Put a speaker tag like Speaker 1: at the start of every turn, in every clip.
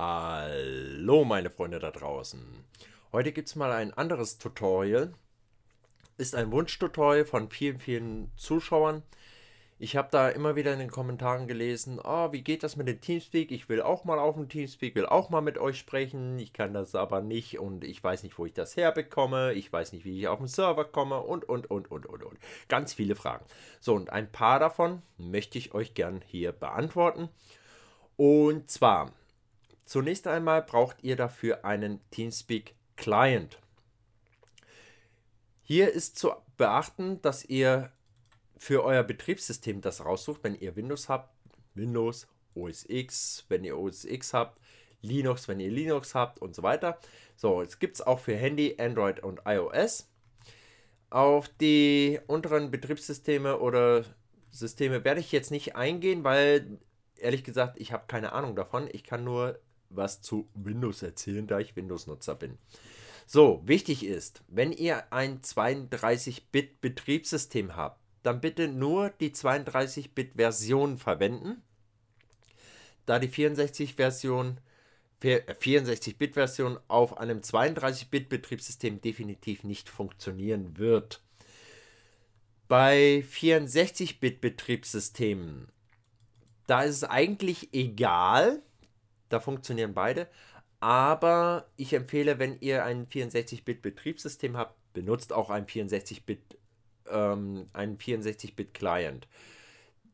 Speaker 1: Hallo meine Freunde da draußen. Heute gibt es mal ein anderes Tutorial. Ist ein Wunschtutorial von vielen, vielen Zuschauern. Ich habe da immer wieder in den Kommentaren gelesen, oh, wie geht das mit dem Teamspeak? Ich will auch mal auf dem Teamspeak, will auch mal mit euch sprechen. Ich kann das aber nicht und ich weiß nicht, wo ich das herbekomme. Ich weiß nicht, wie ich auf den Server komme und, und, und, und, und, und. Ganz viele Fragen. So, und ein paar davon möchte ich euch gern hier beantworten. Und zwar Zunächst einmal braucht ihr dafür einen Teamspeak Client. Hier ist zu beachten, dass ihr für euer Betriebssystem das raussucht, wenn ihr Windows habt, Windows, OS X, wenn ihr OS X habt, Linux, wenn ihr Linux habt und so weiter. So, jetzt gibt es auch für Handy, Android und iOS. Auf die unteren Betriebssysteme oder Systeme werde ich jetzt nicht eingehen, weil ehrlich gesagt, ich habe keine Ahnung davon. Ich kann nur was zu Windows erzählen, da ich Windows-Nutzer bin. So, wichtig ist, wenn ihr ein 32-Bit-Betriebssystem habt, dann bitte nur die 32-Bit-Version verwenden, da die 64-Version 64-Bit-Version äh, auf einem 32-Bit-Betriebssystem definitiv nicht funktionieren wird. Bei 64-Bit-Betriebssystemen, da ist es eigentlich egal, da funktionieren beide. Aber ich empfehle, wenn ihr ein 64-Bit-Betriebssystem habt, benutzt auch ein 64-Bit, ähm, einen 64-Bit-Client.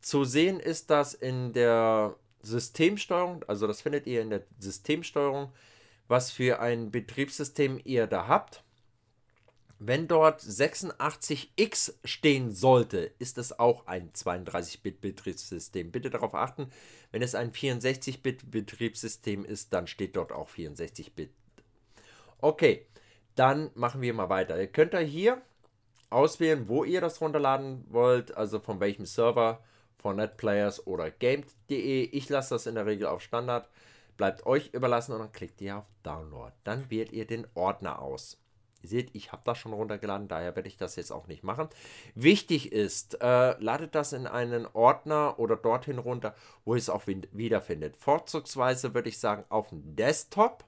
Speaker 1: Zu sehen ist das in der Systemsteuerung, also das findet ihr in der Systemsteuerung, was für ein Betriebssystem ihr da habt. Wenn dort 86X stehen sollte, ist es auch ein 32-Bit-Betriebssystem. Bitte darauf achten, wenn es ein 64-Bit-Betriebssystem ist, dann steht dort auch 64-Bit. Okay, dann machen wir mal weiter. Ihr könnt da hier auswählen, wo ihr das runterladen wollt, also von welchem Server, von NetPlayers oder Game.de. Ich lasse das in der Regel auf Standard. Bleibt euch überlassen und dann klickt ihr auf Download. Dann wählt ihr den Ordner aus. Ihr seht, ich habe das schon runtergeladen, daher werde ich das jetzt auch nicht machen. Wichtig ist, äh, ladet das in einen Ordner oder dorthin runter, wo ihr es auch wiederfindet. Vorzugsweise würde ich sagen auf dem Desktop.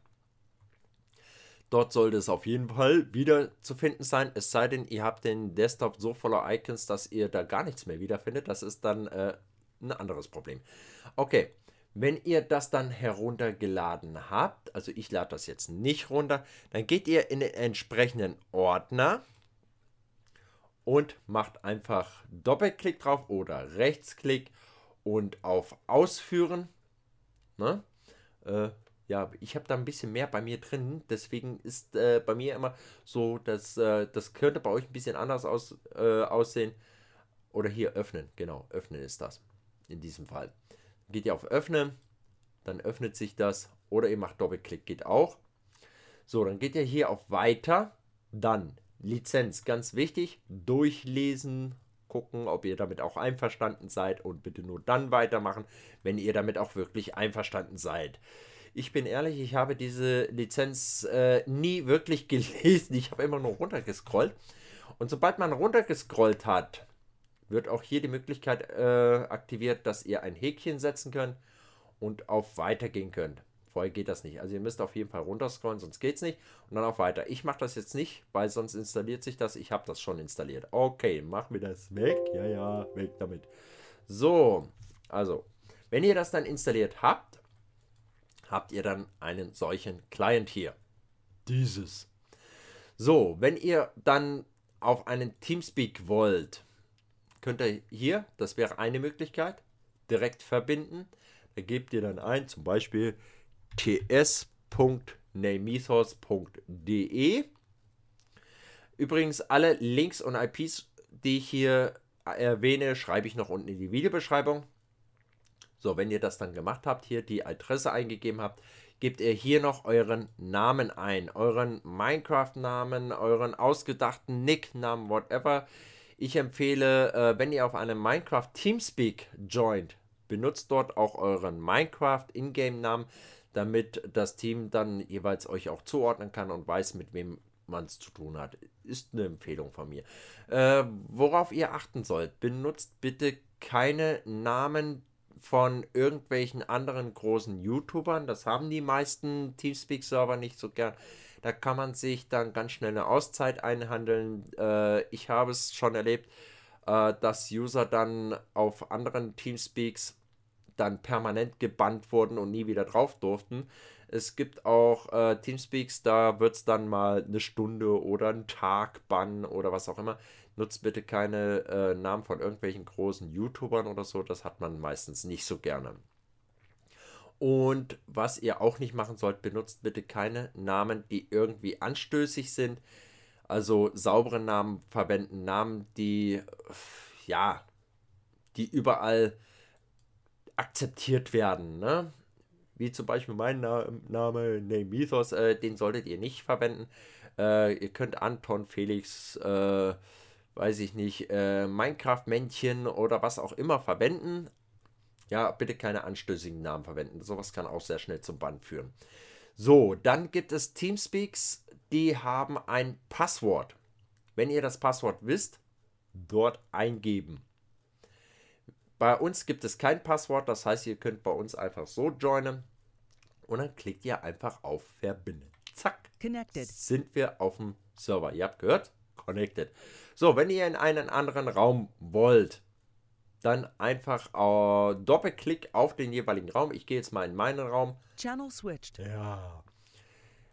Speaker 1: Dort sollte es auf jeden Fall wieder zu finden sein, es sei denn, ihr habt den Desktop so voller Icons, dass ihr da gar nichts mehr wiederfindet. Das ist dann äh, ein anderes Problem. Okay, wenn ihr das dann heruntergeladen habt, also ich lade das jetzt nicht runter, dann geht ihr in den entsprechenden Ordner und macht einfach Doppelklick drauf oder Rechtsklick und auf Ausführen. Ne? Äh, ja, ich habe da ein bisschen mehr bei mir drin, deswegen ist äh, bei mir immer so, dass äh, das könnte bei euch ein bisschen anders aus, äh, aussehen. Oder hier öffnen, genau, öffnen ist das in diesem Fall geht ihr auf Öffnen, dann öffnet sich das oder ihr macht Doppelklick, geht auch. So, dann geht ihr hier auf Weiter, dann Lizenz, ganz wichtig, durchlesen, gucken, ob ihr damit auch einverstanden seid und bitte nur dann weitermachen, wenn ihr damit auch wirklich einverstanden seid. Ich bin ehrlich, ich habe diese Lizenz äh, nie wirklich gelesen. Ich habe immer nur runtergescrollt. Und sobald man runtergescrollt hat, wird auch hier die Möglichkeit äh, aktiviert, dass ihr ein Häkchen setzen könnt und auf Weiter gehen könnt. Vorher geht das nicht. Also ihr müsst auf jeden Fall runterscrollen, sonst geht es nicht. Und dann auf Weiter. Ich mache das jetzt nicht, weil sonst installiert sich das. Ich habe das schon installiert. Okay, machen wir das weg. Ja, ja, weg damit. So, also, wenn ihr das dann installiert habt, habt ihr dann einen solchen Client hier. Dieses. So, wenn ihr dann auf einen Teamspeak wollt, könnt ihr hier, das wäre eine Möglichkeit, direkt verbinden. Da gebt ihr dann ein, zum Beispiel ts.nameethos.de. Übrigens, alle Links und IPs, die ich hier erwähne, schreibe ich noch unten in die Videobeschreibung. So, wenn ihr das dann gemacht habt, hier die Adresse eingegeben habt, gebt ihr hier noch euren Namen ein, euren Minecraft-Namen, euren ausgedachten Nicknamen, whatever. Ich empfehle, äh, wenn ihr auf einem Minecraft Teamspeak joint, benutzt dort auch euren Minecraft Ingame-Namen, damit das Team dann jeweils euch auch zuordnen kann und weiß, mit wem man es zu tun hat. Ist eine Empfehlung von mir. Äh, worauf ihr achten sollt, benutzt bitte keine Namen von irgendwelchen anderen großen YouTubern. Das haben die meisten Teamspeak-Server nicht so gern. Da kann man sich dann ganz schnell eine Auszeit einhandeln. Äh, ich habe es schon erlebt, äh, dass User dann auf anderen Teamspeaks dann permanent gebannt wurden und nie wieder drauf durften. Es gibt auch äh, Teamspeaks, da wird es dann mal eine Stunde oder einen Tag bannen oder was auch immer. Nutzt bitte keine äh, Namen von irgendwelchen großen YouTubern oder so, das hat man meistens nicht so gerne. Und was ihr auch nicht machen sollt, benutzt bitte keine Namen, die irgendwie anstößig sind. Also saubere Namen verwenden, Namen, die ja, die überall akzeptiert werden. Ne? Wie zum Beispiel mein Na Name, Namethos, äh, den solltet ihr nicht verwenden. Äh, ihr könnt Anton, Felix, äh, weiß ich nicht, äh, Minecraft-Männchen oder was auch immer verwenden, ja, bitte keine anstößigen Namen verwenden. Sowas kann auch sehr schnell zum Bann führen. So, dann gibt es Teamspeaks, die haben ein Passwort. Wenn ihr das Passwort wisst, dort eingeben. Bei uns gibt es kein Passwort, das heißt, ihr könnt bei uns einfach so joinen und dann klickt ihr einfach auf Verbinden. Zack, connected. Sind wir auf dem Server. Ihr habt gehört, connected. So, wenn ihr in einen anderen Raum wollt, dann einfach äh, Doppelklick auf den jeweiligen Raum. Ich gehe jetzt mal in meinen Raum. Channel switched. Ja.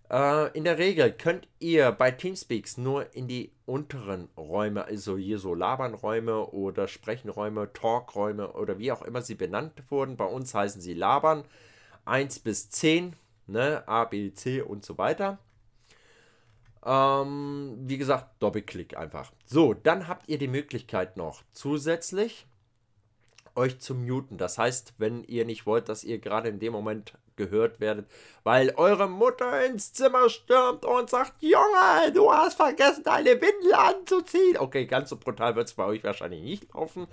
Speaker 1: Äh, in der Regel könnt ihr bei Teamspeaks nur in die unteren Räume, also hier so Labernräume oder Sprechenräume, Talkräume oder wie auch immer sie benannt wurden. Bei uns heißen sie Labern 1 bis 10, ne? A, B, C und so weiter. Ähm, wie gesagt, Doppelklick einfach. So, dann habt ihr die Möglichkeit noch zusätzlich euch zu muten. Das heißt, wenn ihr nicht wollt, dass ihr gerade in dem Moment gehört werdet, weil eure Mutter ins Zimmer stürmt und sagt, Junge, du hast vergessen, deine Windel anzuziehen. Okay, ganz so brutal wird es bei euch wahrscheinlich nicht laufen.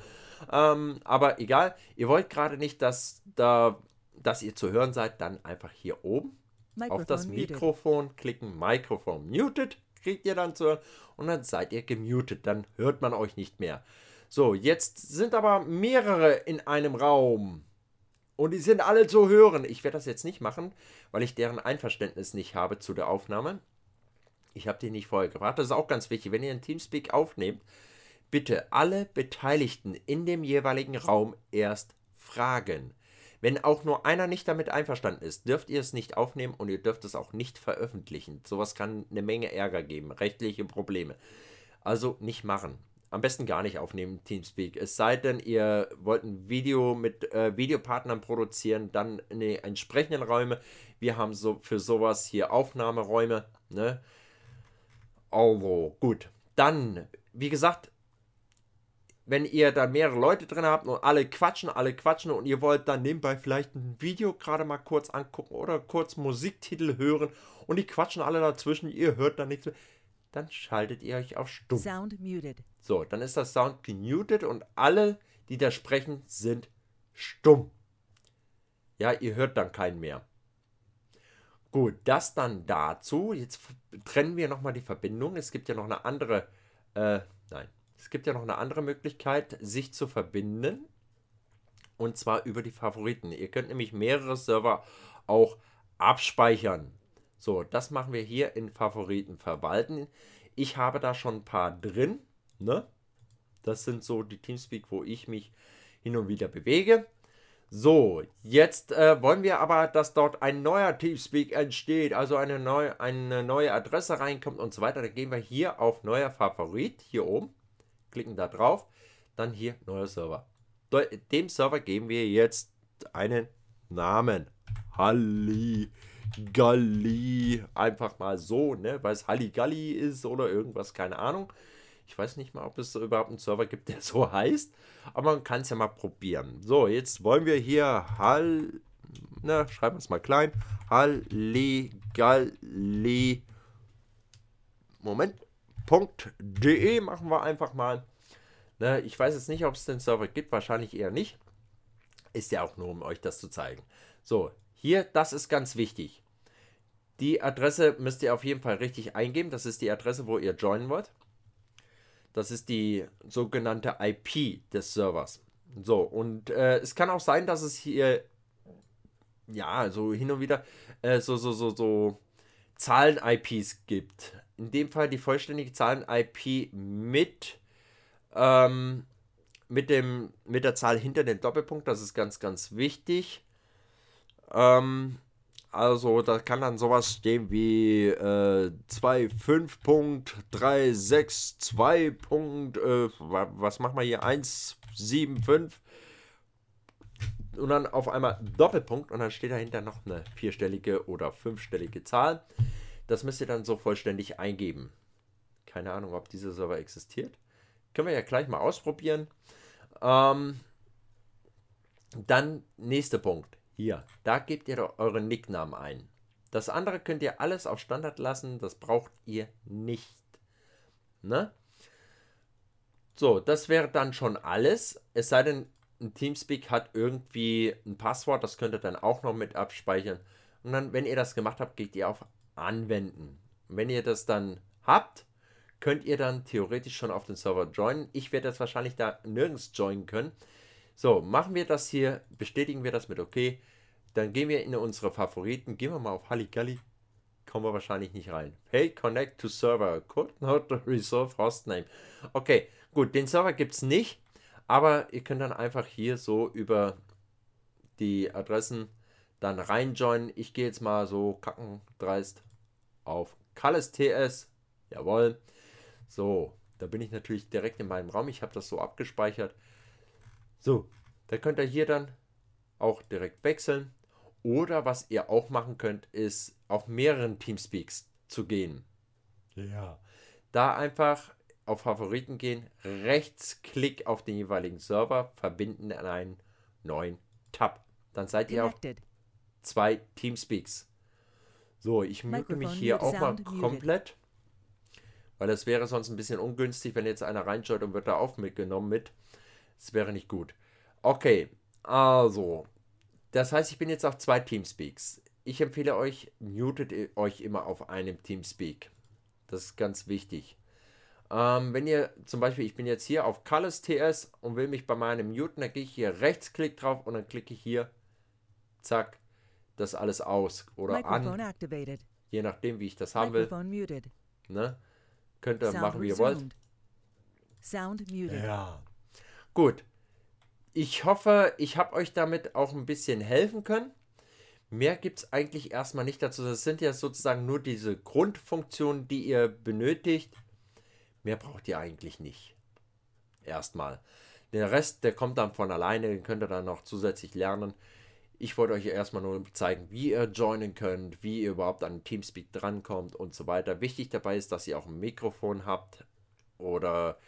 Speaker 1: Ähm, aber egal, ihr wollt gerade nicht, dass, da, dass ihr zu hören seid, dann einfach hier oben Mikrofon auf das Mikrofon muted. klicken, Mikrofon muted kriegt ihr dann zu hören und dann seid ihr gemutet, dann hört man euch nicht mehr. So, jetzt sind aber mehrere in einem Raum. Und die sind alle zu hören. Ich werde das jetzt nicht machen, weil ich deren Einverständnis nicht habe zu der Aufnahme. Ich habe die nicht vorher gefragt. Das ist auch ganz wichtig. Wenn ihr einen Teamspeak aufnehmt, bitte alle Beteiligten in dem jeweiligen Raum erst fragen. Wenn auch nur einer nicht damit einverstanden ist, dürft ihr es nicht aufnehmen und ihr dürft es auch nicht veröffentlichen. Sowas kann eine Menge Ärger geben, rechtliche Probleme. Also nicht machen am besten gar nicht aufnehmen, Teamspeak. Es sei denn, ihr wollt ein Video mit äh, Videopartnern produzieren, dann in die entsprechenden Räume. Wir haben so für sowas hier Aufnahmeräume. Ne? Also, gut. Dann, wie gesagt, wenn ihr da mehrere Leute drin habt und alle quatschen, alle quatschen und ihr wollt dann nebenbei vielleicht ein Video gerade mal kurz angucken oder kurz Musiktitel hören und die quatschen alle dazwischen, ihr hört dann nichts mehr dann schaltet ihr euch auf stumm. Sound muted. So, dann ist das Sound gemutet und alle, die da sprechen, sind stumm. Ja, ihr hört dann keinen mehr. Gut, das dann dazu. Jetzt trennen wir nochmal die Verbindung. Es gibt ja noch eine andere, äh, nein, es gibt ja noch eine andere Möglichkeit, sich zu verbinden. Und zwar über die Favoriten. Ihr könnt nämlich mehrere Server auch abspeichern. So, das machen wir hier in Favoriten verwalten. Ich habe da schon ein paar drin. Ne? Das sind so die Teamspeak, wo ich mich hin und wieder bewege. So, jetzt äh, wollen wir aber, dass dort ein neuer Teamspeak entsteht, also eine neue, eine neue Adresse reinkommt und so weiter. Dann gehen wir hier auf Neuer Favorit, hier oben, klicken da drauf, dann hier Neuer Server. Dem Server geben wir jetzt einen Namen. Halli. Halligalli. Einfach mal so, ne? Weil es Halligalli ist oder irgendwas, keine Ahnung. Ich weiß nicht mal, ob es überhaupt einen Server gibt, der so heißt. Aber man kann es ja mal probieren. So, jetzt wollen wir hier Hall. Na, schreiben wir es mal klein. Halligalli. Moment. .de machen wir einfach mal. Ne, ich weiß jetzt nicht, ob es den Server gibt, wahrscheinlich eher nicht. Ist ja auch nur, um euch das zu zeigen. So, hier, das ist ganz wichtig. Die Adresse müsst ihr auf jeden Fall richtig eingeben. Das ist die Adresse, wo ihr joinen wollt. Das ist die sogenannte IP des Servers. So, und äh, es kann auch sein, dass es hier, ja, so hin und wieder äh, so, so, so, so Zahlen-IPs gibt. In dem Fall die vollständige Zahlen-IP mit, ähm, mit, mit der Zahl hinter dem Doppelpunkt. Das ist ganz, ganz wichtig. Ähm, also da kann dann sowas stehen wie 2.5.362. Äh, Punkt, äh, was machen wir hier? 175. Und dann auf einmal Doppelpunkt und dann steht dahinter noch eine vierstellige oder fünfstellige Zahl. Das müsst ihr dann so vollständig eingeben. Keine Ahnung, ob dieser Server existiert. Können wir ja gleich mal ausprobieren. Ähm, dann nächster Punkt. Hier, da gebt ihr euren Nicknamen ein. Das andere könnt ihr alles auf Standard lassen, das braucht ihr nicht. Ne? So, das wäre dann schon alles. Es sei denn, ein Teamspeak hat irgendwie ein Passwort, das könnt ihr dann auch noch mit abspeichern. Und dann, wenn ihr das gemacht habt, geht ihr auf Anwenden. wenn ihr das dann habt, könnt ihr dann theoretisch schon auf den Server joinen. Ich werde das wahrscheinlich da nirgends joinen können, so, machen wir das hier, bestätigen wir das mit OK. Dann gehen wir in unsere Favoriten, gehen wir mal auf Halligalli. Kommen wir wahrscheinlich nicht rein. Hey, connect to server. Code not resolve hostname. Okay, gut, den Server gibt es nicht. Aber ihr könnt dann einfach hier so über die Adressen dann reinjoinen. Ich gehe jetzt mal so kackendreist auf Kalles TS. Jawohl. So, da bin ich natürlich direkt in meinem Raum. Ich habe das so abgespeichert. So, da könnt ihr hier dann auch direkt wechseln. Oder was ihr auch machen könnt, ist auf mehreren Teamspeaks zu gehen. Ja. Da einfach auf Favoriten gehen, rechtsklick auf den jeweiligen Server, verbinden in einen neuen Tab. Dann seid Connected. ihr auf zwei Teamspeaks. So, ich mute mich hier auch mal komplett, weil das wäre sonst ein bisschen ungünstig, wenn jetzt einer reinschaut und wird da auch mitgenommen mit. Das wäre nicht gut. Okay, also. Das heißt, ich bin jetzt auf zwei Teamspeaks. Ich empfehle euch, mutet euch immer auf einem Teamspeak. Das ist ganz wichtig. Ähm, wenn ihr zum Beispiel, ich bin jetzt hier auf Colors TS und will mich bei meinem muten, dann gehe ich hier rechtsklick drauf und dann klicke ich hier, zack, das alles aus oder Microphone an. Activated. Je nachdem, wie ich das haben will. Muted. Ne? Könnt ihr Sound machen, wie ihr resumed. wollt. Sound muted. Ja, Gut. Ich hoffe, ich habe euch damit auch ein bisschen helfen können. Mehr gibt es eigentlich erstmal nicht dazu. Das sind ja sozusagen nur diese Grundfunktionen, die ihr benötigt. Mehr braucht ihr eigentlich nicht. Erstmal. Der Rest, der kommt dann von alleine, den könnt ihr dann noch zusätzlich lernen. Ich wollte euch erstmal nur zeigen, wie ihr joinen könnt, wie ihr überhaupt an Teamspeak drankommt und so weiter. Wichtig dabei ist, dass ihr auch ein Mikrofon habt oder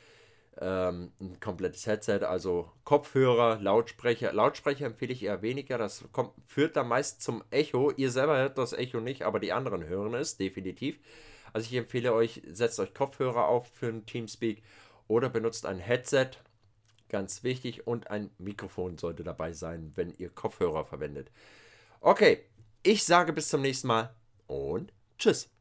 Speaker 1: ähm, ein komplettes Headset, also Kopfhörer, Lautsprecher. Lautsprecher empfehle ich eher weniger, das kommt, führt dann meist zum Echo. Ihr selber hört das Echo nicht, aber die anderen hören es definitiv. Also ich empfehle euch, setzt euch Kopfhörer auf für ein Teamspeak oder benutzt ein Headset, ganz wichtig, und ein Mikrofon sollte dabei sein, wenn ihr Kopfhörer verwendet. Okay, ich sage bis zum nächsten Mal und tschüss.